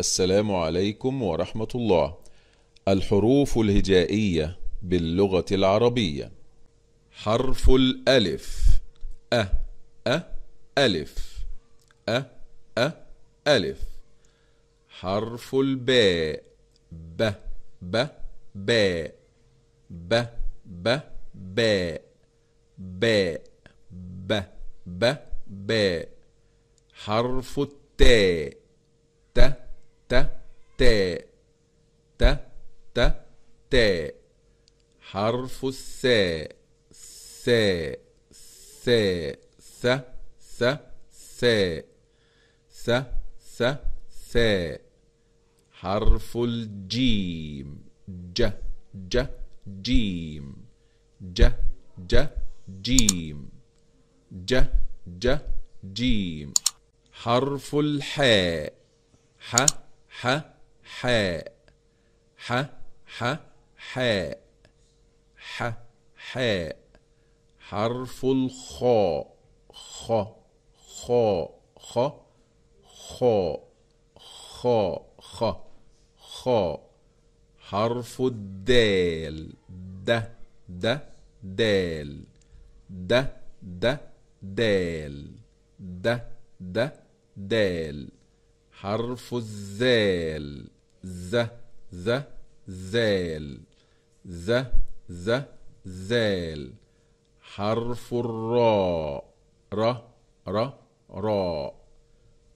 السلام عليكم ورحمة الله الحروف الهجائية باللغة العربية حرف الألف أ أ ألف أ أ ألف حرف الباء ب ب باء ب ب باء باء ب ب باء حرف التاء ت ت ت ت ت ت حرف الساء ساء ساء س س ساء س س ساء حرف الجيم ج ج جيم ج ج جيم ج ج جيم حرف الحاء ح ح حاء ح ح حاء ح حاء حرف الخاء خ خ خ خ خ خ خ حرف الدال د د دال د د دال د د دال حرف الزال ز ز زال ز ز زال حرف الراء ر ر راء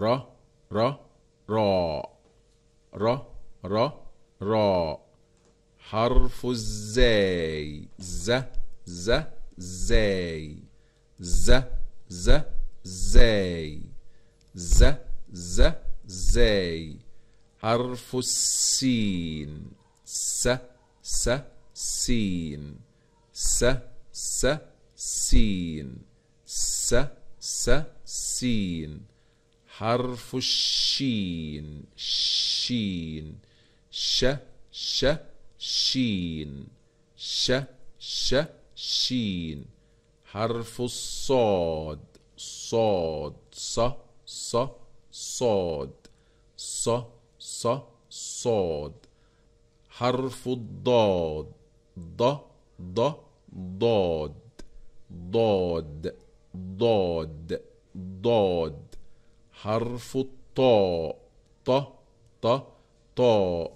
ر ر راء ر ر راء حرف الزاي ز ز زاي ز ز زاي ز ز زاي حرف السين س س سين س س سين س س سين حرف الشين شين ش ش شين ش ش شين حرف الصاد صاد ص ص صاد ص ص صاد حرف الضاد ض ض ضاد ضاد ضاد ضاد حرف الطاء ط ط طاء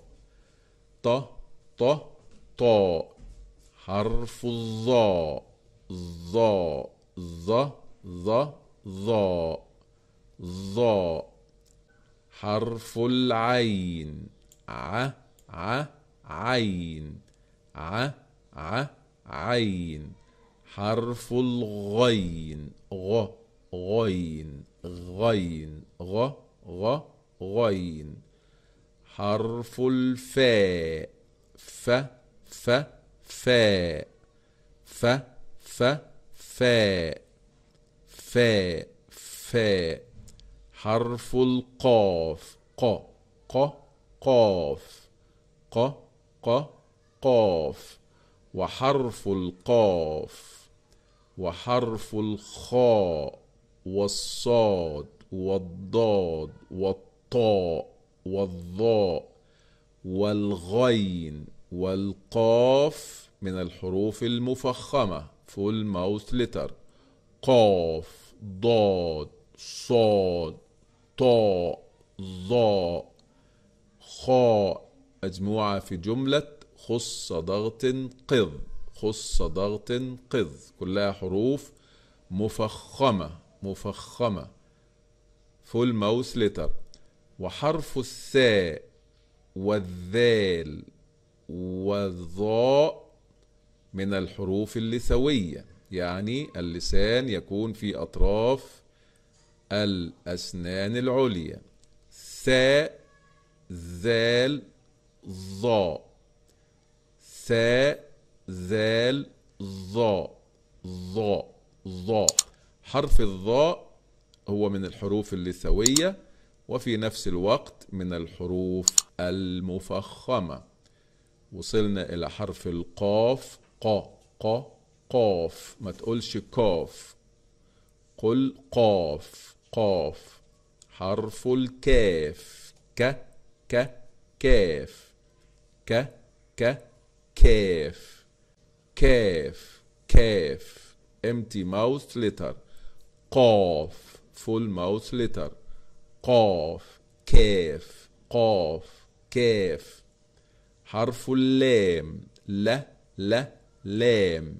ط ط طاء حرف الظاء ظ ظ ظ ظاء ظاء حرف العين ع ع عين ع ع عين حرف الغين غ غين غين غ غ غين حرف الفاء ف ف فاء ف ف فاء فاء فاء حرف القاف ق ق قاف ق ق قاف وحرف القاف وحرف الخاء والصاد والضاد والطاء والظاء والغين والقاف من الحروف المفخمة full mouth letter قاف ضاد صاد ط ظا خاء مجموعة في جملة خص ضغط قذ خص ضغط قذ كلها حروف مفخمة مفخمة فول ماوس لتر وحرف الثاء والذال والظاء من الحروف اللثوية يعني اللسان يكون في أطراف الأسنان العليا ثاء ذال ظاء ثاء ذال ظاء ظاء ظاء حرف الظاء هو من الحروف اللثوية وفي نفس الوقت من الحروف المفخمة وصلنا إلى حرف القاف ق ق قاف ما تقولش كاف قل قاف قاف حرف الكاف ك ك كاف ك ك كاف كاف كاف empty mouth letter قاف full mouth letter قاف كاف قاف كاف حرف اللام ل ل لام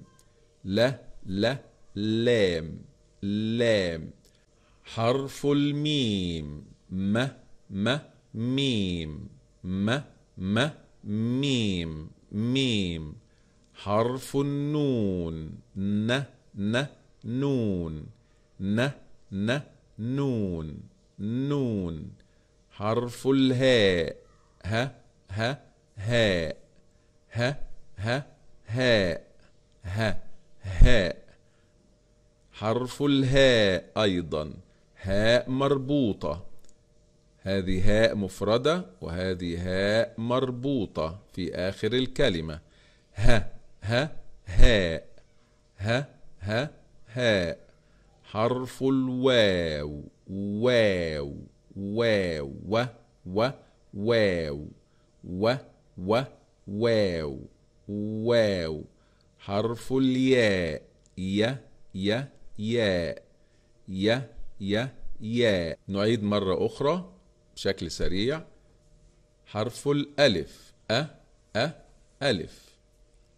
ل ل لام لام حرف الميم م م ميم م م ميم ميم حرف النون ن ن نون ن ن نون نون حرف الهاء ه ه هاء ه ه هاء ه هاء حرف الهاء أيضاً هاء مربوطة هذه هاء مفردة وهذه هاء مربوطة في آخر الكلمة ه ها هاء ه ها هاء حرف الواو واو واو و و واو و و واو واو حرف الياء ي ي ياء ي يا يا نعيد مرة أخرى بشكل سريع حرف الألف أ أ ألف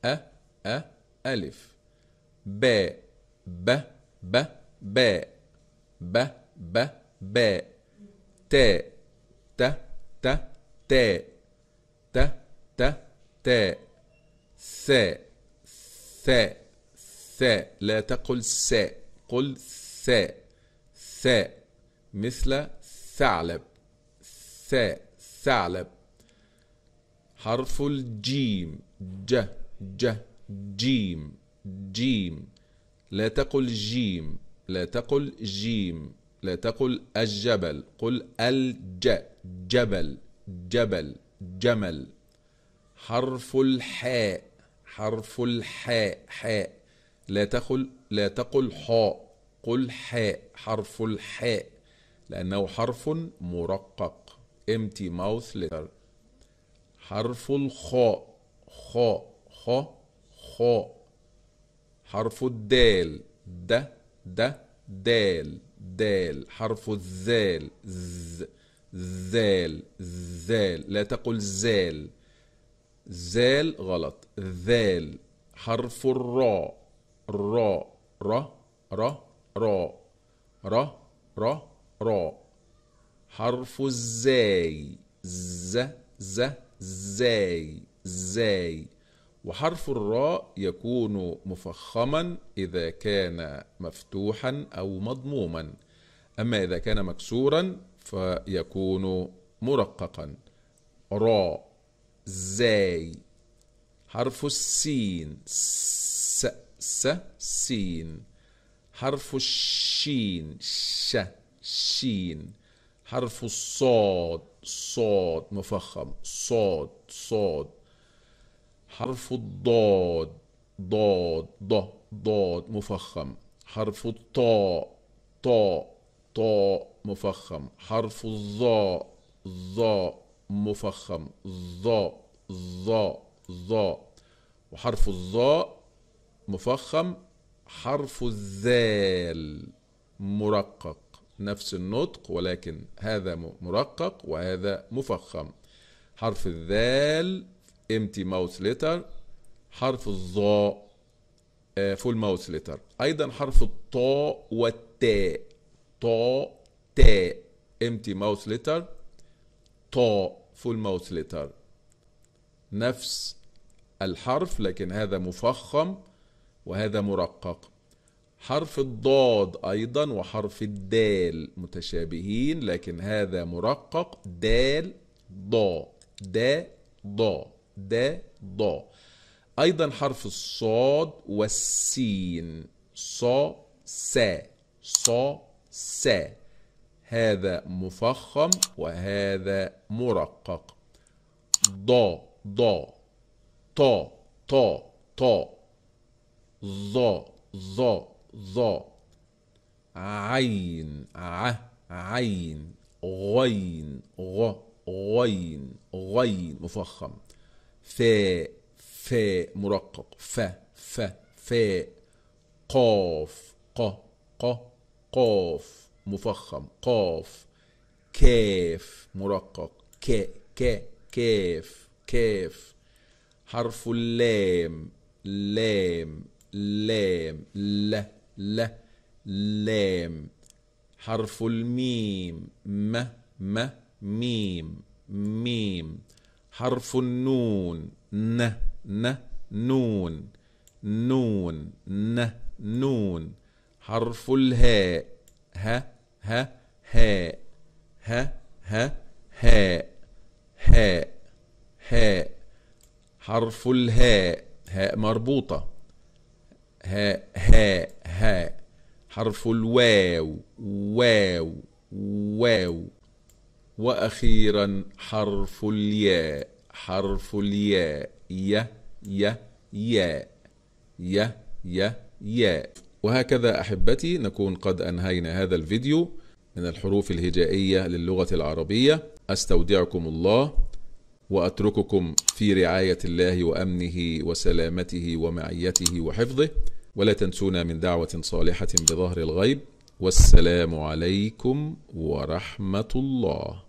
أ أ ألف ب ب ب باء ب ب باء تاء ت ت ت ت ت ت س س س لا تقل ساء قل س ساء مثل ثعلب ساء ثعلب حرف الجيم ج ج جيم جيم لا تقل جيم لا تقل جيم لا تقل الجبل قل الج جبل جبل جمل حرف الحاء حرف الحاء حاء لا تقل لا تقل حاء قل حاء حرف الحاء لأنه حرف مرقق empty mouth letter حرف الخاء خاء خاء خاء حرف الدال د د دال دال حرف الذال ز ذال زال لا تقل زال زال غلط ذال حرف الراء الراء ر ر راء ر ر راء حرف الزاي ز ز زاي زاي وحرف الراء يكون مفخما إذا كان مفتوحا أو مضموما أما إذا كان مكسورا فيكون مرققا راء زاي حرف السين س س سين حرف الشين ش شين حرف الصاد صاد مفخم صاد صاد حرف الضاد ضاد ض ضاد مفخم حرف الطاء طاء طاء مفخم حرف الظاء ظاء مفخم ظاء ظاء ظاء وحرف الظاء مفخم حرف الذال مرقق نفس النطق ولكن هذا مرقق وهذا مفخم حرف الذال empty ماوث لتر حرف الظاء فول ماوث لتر ايضا حرف الطاء والتاء طاء تاء empty ماوث لتر طاء فول ماوث لتر نفس الحرف لكن هذا مفخم وهذا مرقق حرف الضاد أيضا وحرف الدال متشابهين لكن هذا مرقق دال ضا دا ضا دا ضا أيضا حرف الصاد والسين صا سا صا سا هذا مفخم وهذا مرقق ضا ضا طا طا طا ظ ظ ظ عين ع عين غين غ غين غين مفخم فاء فاء مرقق ف ف فاء قاف ق ق قاف مفخم قاف كاف مرقق ك ك كاف كاف حرف اللام لام لام ل ل لام حرف الميم م م ميم ميم حرف النون ن ن نون نون ن نون حرف الهاء ه ه هاء ه ه هاء هاء هاء حرف الهاء هاء مربوطه ها ها ها حرف الواو واو واو وأخيرا حرف الياء حرف الياء ي ي ياء ي ي ياء وهكذا أحبتي نكون قد أنهينا هذا الفيديو من الحروف الهجائية للغة العربية أستودعكم الله واترككم في رعايه الله وامنه وسلامته ومعيته وحفظه ولا تنسونا من دعوه صالحه بظهر الغيب والسلام عليكم ورحمه الله